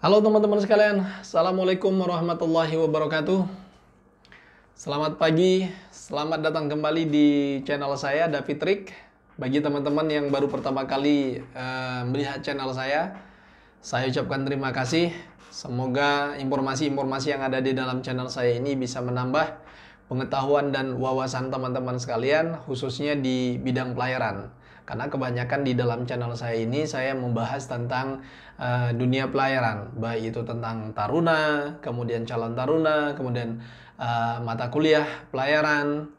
Halo teman-teman sekalian, Assalamualaikum warahmatullahi wabarakatuh Selamat pagi, selamat datang kembali di channel saya David Trick Bagi teman-teman yang baru pertama kali uh, melihat channel saya Saya ucapkan terima kasih Semoga informasi-informasi yang ada di dalam channel saya ini bisa menambah pengetahuan dan wawasan teman-teman sekalian khususnya di bidang pelayaran. Karena kebanyakan di dalam channel saya ini saya membahas tentang uh, dunia pelayaran, baik itu tentang taruna, kemudian calon taruna, kemudian uh, mata kuliah pelayaran,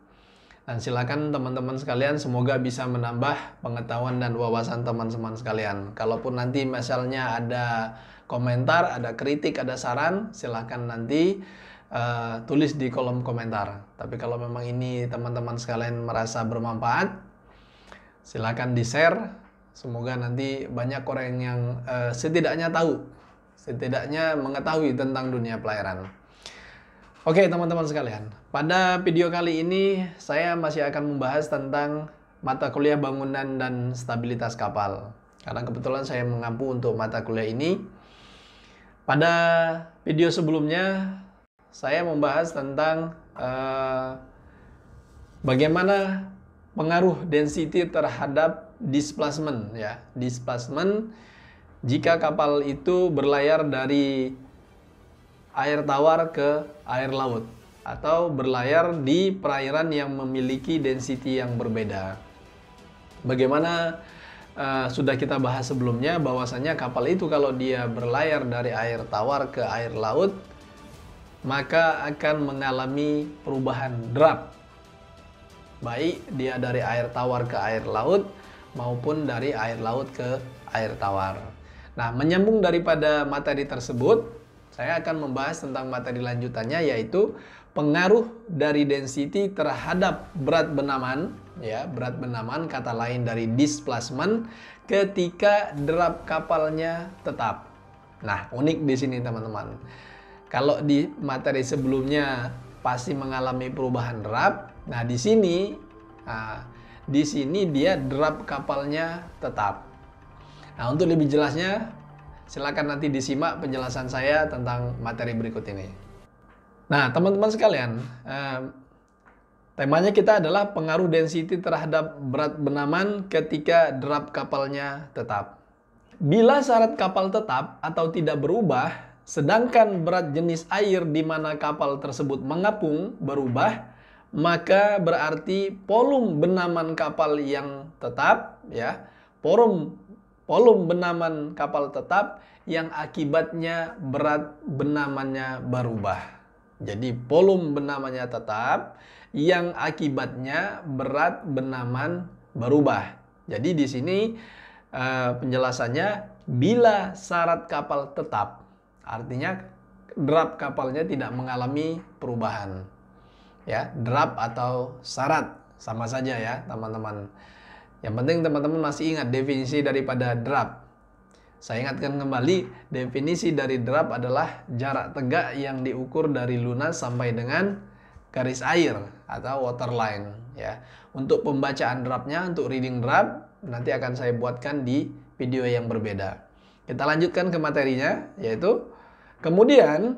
dan silakan teman-teman sekalian semoga bisa menambah pengetahuan dan wawasan teman-teman sekalian. Kalaupun nanti misalnya ada komentar, ada kritik, ada saran, silakan nanti uh, tulis di kolom komentar. Tapi kalau memang ini teman-teman sekalian merasa bermanfaat, silakan di-share. Semoga nanti banyak orang yang uh, setidaknya tahu, setidaknya mengetahui tentang dunia pelayaran. Oke teman-teman sekalian, pada video kali ini saya masih akan membahas tentang mata kuliah bangunan dan stabilitas kapal. Karena kebetulan saya mengampu untuk mata kuliah ini. Pada video sebelumnya saya membahas tentang uh, bagaimana pengaruh density terhadap displacement ya. Displacement jika kapal itu berlayar dari air tawar ke air laut atau berlayar di perairan yang memiliki density yang berbeda. Bagaimana uh, sudah kita bahas sebelumnya bahwasanya kapal itu kalau dia berlayar dari air tawar ke air laut maka akan mengalami perubahan drap baik dia dari air tawar ke air laut maupun dari air laut ke air tawar. Nah, menyambung daripada materi tersebut, saya akan membahas tentang materi lanjutannya yaitu pengaruh dari density terhadap berat benaman ya, berat benaman kata lain dari displacement ketika derap kapalnya tetap. Nah, unik di sini teman-teman. Kalau di materi sebelumnya pasti mengalami perubahan derap. Nah, di sini nah, di sini dia derap kapalnya tetap. Nah, untuk lebih jelasnya Silakan nanti disimak penjelasan saya tentang materi berikut ini. Nah, teman-teman sekalian, eh, temanya kita adalah pengaruh density terhadap berat benaman ketika derap kapalnya tetap. Bila syarat kapal tetap atau tidak berubah, sedangkan berat jenis air di mana kapal tersebut mengapung berubah, maka berarti volume benaman kapal yang tetap ya, forum volume benaman kapal tetap yang akibatnya berat benamannya berubah. Jadi volume benamannya tetap yang akibatnya berat benaman berubah. Jadi di sini eh, penjelasannya bila syarat kapal tetap artinya draft kapalnya tidak mengalami perubahan. Ya, draft atau syarat sama saja ya, teman-teman. Yang penting teman-teman masih ingat definisi daripada drop. Saya ingatkan kembali, definisi dari drop adalah jarak tegak yang diukur dari lunas sampai dengan garis air atau waterline ya. Untuk pembacaan drapnya, untuk reading drop nanti akan saya buatkan di video yang berbeda. Kita lanjutkan ke materinya yaitu kemudian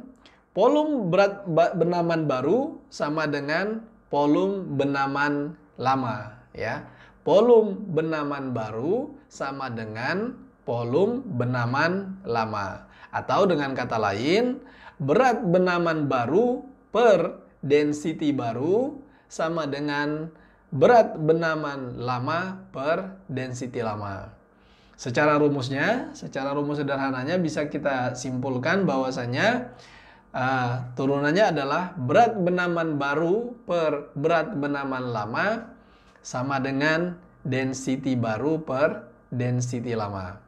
volume berat benaman baru sama dengan volume benaman lama ya. Volume benaman baru sama dengan volume benaman lama. Atau dengan kata lain, berat benaman baru per density baru sama dengan berat benaman lama per density lama. Secara rumusnya, secara rumus sederhananya bisa kita simpulkan bahwasanya uh, eh, turunannya adalah berat benaman baru per berat benaman lama sama dengan density baru per density lama.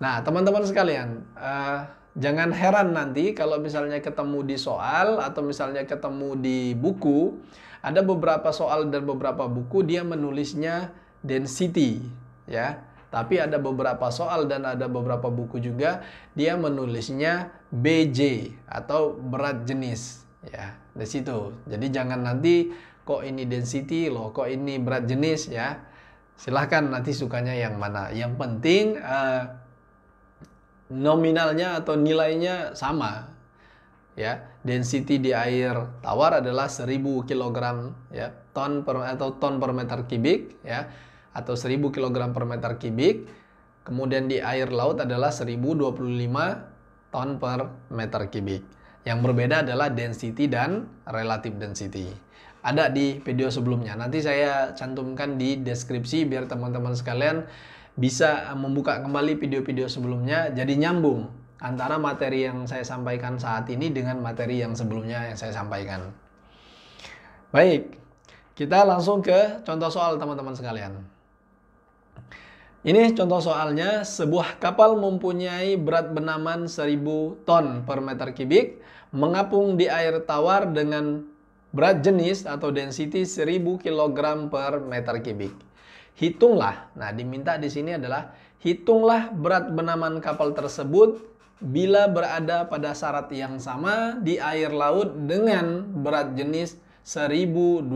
Nah, teman-teman sekalian, uh, jangan heran nanti kalau misalnya ketemu di soal atau misalnya ketemu di buku, ada beberapa soal dan beberapa buku dia menulisnya density, ya. Tapi ada beberapa soal dan ada beberapa buku juga dia menulisnya BJ atau berat jenis, ya. Di situ. Jadi jangan nanti kok ini density loh, kok ini berat jenis ya silahkan nanti sukanya yang mana yang penting uh, nominalnya atau nilainya sama ya density di air tawar adalah 1000 kg ya ton per atau ton per meter kubik ya atau 1000 kg per meter kubik kemudian di air laut adalah 1025 ton per meter kubik yang berbeda adalah density dan relative density ada di video sebelumnya. Nanti saya cantumkan di deskripsi biar teman-teman sekalian bisa eh, membuka kembali video-video sebelumnya jadi nyambung antara materi yang saya sampaikan saat ini dengan materi yang sebelumnya yang saya sampaikan. Baik, kita langsung ke contoh soal teman-teman sekalian. Ini contoh soalnya, sebuah kapal mempunyai berat benaman 1000 ton per meter kubik, mengapung di air tawar dengan Berat jenis atau density 1000 kg per meter kubik. Hitunglah. Nah, diminta di sini adalah hitunglah berat benaman kapal tersebut bila berada pada syarat yang sama di air laut dengan berat jenis 1025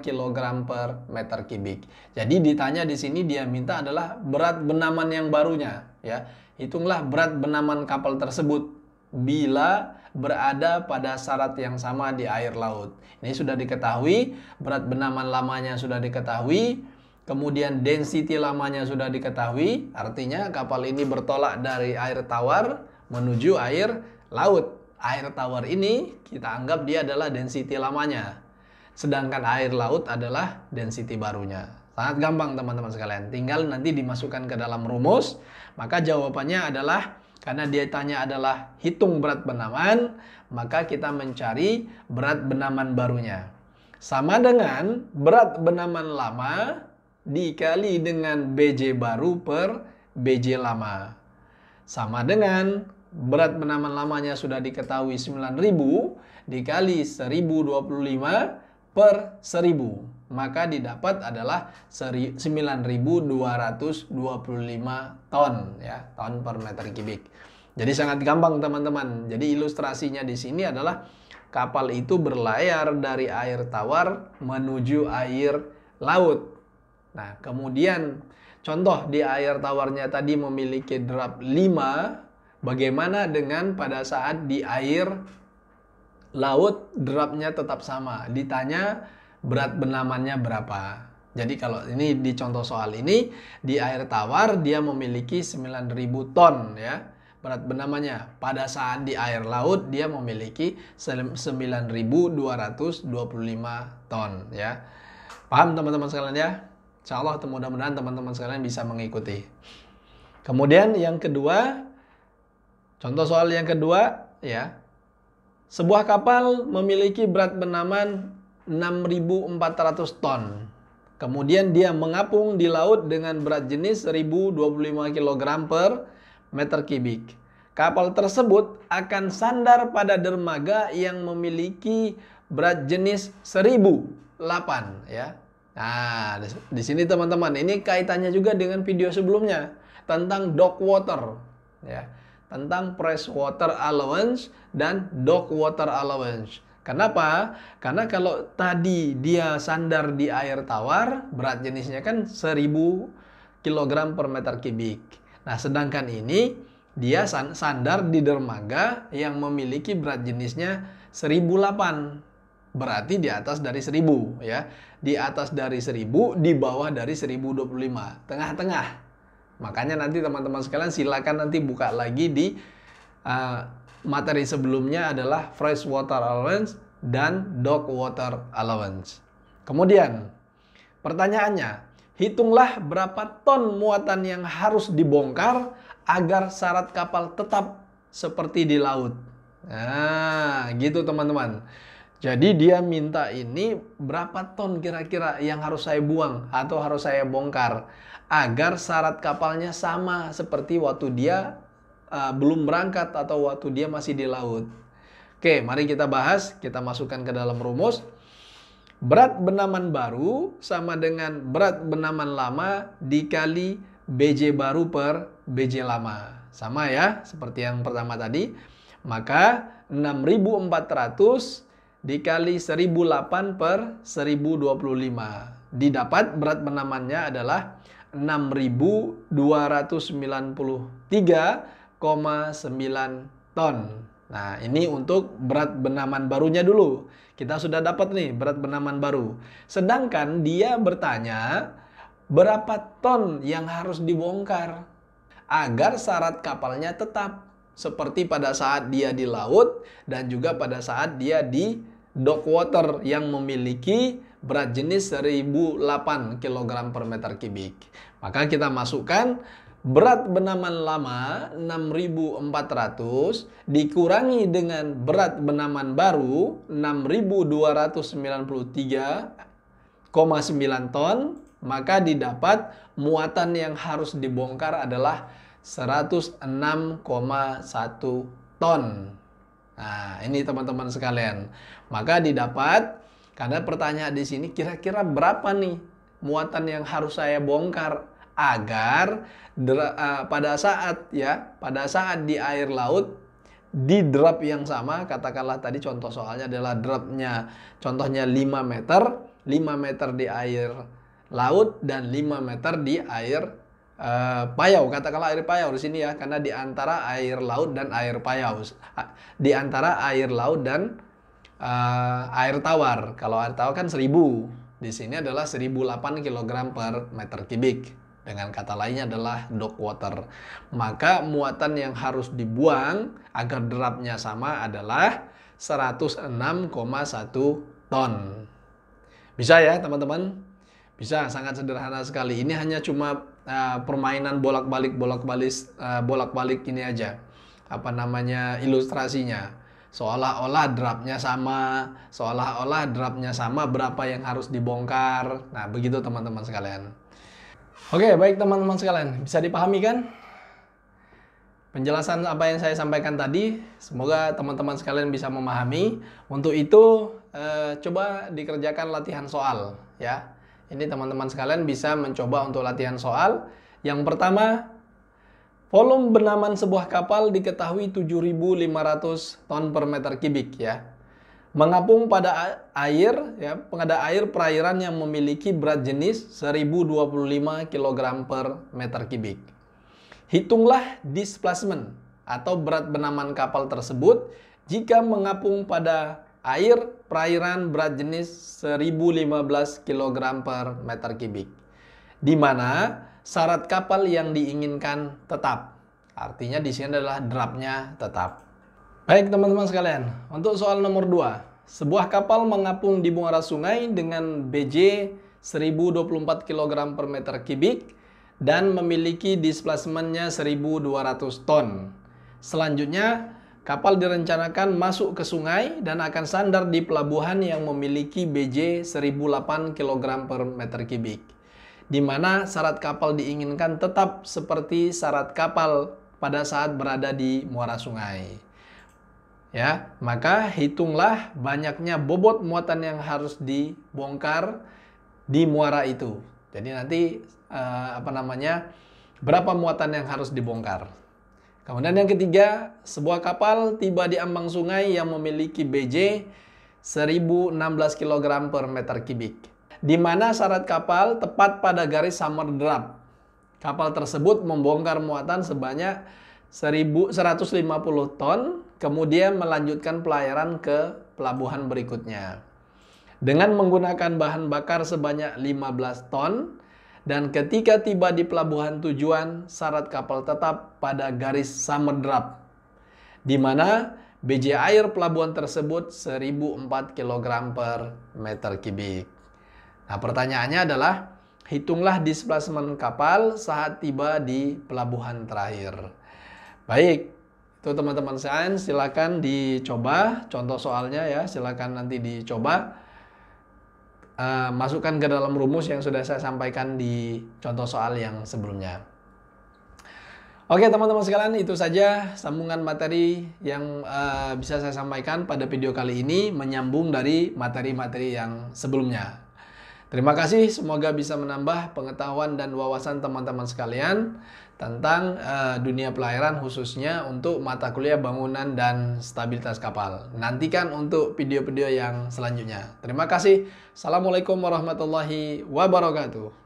kg per meter kubik. Jadi ditanya di sini dia minta adalah berat benaman yang barunya ya. Hitunglah berat benaman kapal tersebut bila berada pada syarat yang sama di air laut. Ini sudah diketahui, berat benaman lamanya sudah diketahui, kemudian density lamanya sudah diketahui, artinya kapal ini bertolak dari air tawar menuju air laut. Air tawar ini kita anggap dia adalah density lamanya. Sedangkan air laut adalah density barunya. Sangat gampang teman-teman sekalian. Tinggal nanti dimasukkan ke dalam rumus, maka jawabannya adalah karena dia tanya adalah hitung berat benaman, maka kita mencari berat benaman barunya. Sama dengan berat benaman lama dikali dengan BJ baru per BJ lama. Sama dengan berat benaman lamanya sudah diketahui 9000 dikali 1025 per 1000 maka didapat adalah 9.225 ton ya, ton per meter kubik. Jadi sangat gampang teman-teman. Jadi ilustrasinya di sini adalah kapal itu berlayar dari air tawar menuju air laut. Nah, kemudian contoh di air tawarnya tadi memiliki drop 5, bagaimana dengan pada saat di air laut dropnya tetap sama? Ditanya berat benamannya berapa. Jadi kalau ini di contoh soal ini di air tawar dia memiliki 9000 ton ya berat benamannya. Pada saat di air laut dia memiliki 9225 ton ya. Paham teman-teman sekalian ya? Insya Allah mudah-mudahan teman-teman sekalian bisa mengikuti. Kemudian yang kedua, contoh soal yang kedua ya. Sebuah kapal memiliki berat benaman 6.400 ton. Kemudian dia mengapung di laut dengan berat jenis 1025 kg per meter kubik. Kapal tersebut akan sandar pada dermaga yang memiliki berat jenis 1008 ya. Nah, di sini teman-teman, ini kaitannya juga dengan video sebelumnya tentang dock water ya. Tentang press water allowance dan dock water allowance. Kenapa? Karena kalau tadi dia sandar di air tawar, berat jenisnya kan 1000 kg per meter kubik. Nah, sedangkan ini dia sandar di dermaga yang memiliki berat jenisnya 1008. Berarti di atas dari 1000 ya. Di atas dari 1000, di bawah dari 1025. Tengah-tengah. Makanya nanti teman-teman sekalian silakan nanti buka lagi di uh, materi sebelumnya adalah fresh water allowance dan dock water allowance. Kemudian, pertanyaannya, hitunglah berapa ton muatan yang harus dibongkar agar syarat kapal tetap seperti di laut. Nah, gitu teman-teman. Jadi dia minta ini berapa ton kira-kira yang harus saya buang atau harus saya bongkar agar syarat kapalnya sama seperti waktu dia uh, belum berangkat atau waktu dia masih di laut. Oke, mari kita bahas, kita masukkan ke dalam rumus. Berat benaman baru sama dengan berat benaman lama dikali BJ baru per BJ lama. Sama ya, seperti yang pertama tadi. Maka 6400 dikali 1008 per 1025. Didapat berat benamannya adalah 6293 ton. Nah, ini untuk berat benaman barunya dulu. Kita sudah dapat nih berat benaman baru. Sedangkan dia bertanya berapa ton yang harus dibongkar agar syarat kapalnya tetap seperti pada saat dia di laut dan juga pada saat dia di dock water yang memiliki berat jenis 1008 kg per meter kubik. Maka kita masukkan berat benaman lama 6400 dikurangi dengan berat benaman baru 6293,9 ton maka didapat muatan yang harus dibongkar adalah 106,1 ton. Nah, ini teman-teman sekalian. Maka didapat karena pertanyaan di sini kira-kira berapa nih muatan yang harus saya bongkar? agar eh, pada saat ya, pada saat di air laut di drop yang sama, katakanlah tadi contoh soalnya adalah dropnya contohnya 5 meter, 5 meter di air laut dan 5 meter di air uh, payau. Katakanlah air payau di sini ya, karena di antara air laut dan air payau. Di antara air laut dan uh, air tawar. Kalau air tawar kan 1000. Di sini adalah 1008 kg per meter kubik. Dengan kata lainnya adalah dog water. Maka muatan yang harus dibuang agar derapnya sama adalah 106,1 ton. Bisa ya teman-teman? Bisa, sangat sederhana sekali. Ini hanya cuma uh, permainan bolak-balik, bolak-balik, uh, eh, bolak-balik ini aja. Apa namanya ilustrasinya seolah-olah drapnya sama, seolah-olah drapnya sama berapa yang harus dibongkar. Nah, begitu teman-teman sekalian. Oke, baik teman-teman sekalian, bisa dipahami kan? Penjelasan apa yang saya sampaikan tadi, semoga teman-teman sekalian bisa memahami. Untuk itu, eh, coba dikerjakan latihan soal, ya. Ini teman-teman sekalian bisa mencoba untuk latihan soal. Yang pertama, volume benaman sebuah kapal diketahui 7.500 ton per meter kubik, ya mengapung pada air, ya, pada air perairan yang memiliki berat jenis 1025 kg per meter kubik. Hitunglah displacement atau berat benaman kapal tersebut jika mengapung pada air perairan berat jenis 1015 kg per meter kubik. Di mana syarat kapal yang diinginkan tetap. Artinya di sini adalah draftnya tetap. Baik teman-teman sekalian, untuk soal nomor 2, sebuah kapal mengapung di muara sungai dengan BJ 1024 kg per meter kubik dan memiliki displacementnya 1200 ton. Selanjutnya, kapal direncanakan masuk ke sungai dan akan sandar di pelabuhan yang memiliki BJ 1008 kg per meter kubik. Di mana syarat kapal diinginkan tetap seperti syarat kapal pada saat berada di muara sungai ya, maka hitunglah banyaknya bobot muatan yang harus dibongkar di muara itu. Jadi nanti eh, apa namanya? berapa muatan yang harus dibongkar. Kemudian yang ketiga, sebuah kapal tiba di ambang sungai yang memiliki BJ 1016 kg per meter kubik. Di mana syarat kapal tepat pada garis summer drop. Kapal tersebut membongkar muatan sebanyak 1150 ton kemudian melanjutkan pelayaran ke pelabuhan berikutnya. Dengan menggunakan bahan bakar sebanyak 15 ton, dan ketika tiba di pelabuhan tujuan, syarat kapal tetap pada garis Samerdrap, di mana BJ air pelabuhan tersebut 1004 kg per meter kubik. Nah pertanyaannya adalah, hitunglah displacement kapal saat tiba di pelabuhan terakhir. Baik, Tuh teman-teman sains silakan dicoba contoh soalnya ya silakan nanti dicoba uh, masukkan ke dalam rumus yang sudah saya sampaikan di contoh soal yang sebelumnya. Oke teman-teman sekalian itu saja sambungan materi yang uh, bisa saya sampaikan pada video kali ini menyambung dari materi-materi yang sebelumnya. Terima kasih, semoga bisa menambah pengetahuan dan wawasan teman-teman sekalian tentang uh, dunia pelayaran khususnya untuk mata kuliah bangunan dan stabilitas kapal. Nantikan untuk video-video yang selanjutnya. Terima kasih. Assalamualaikum warahmatullahi wabarakatuh.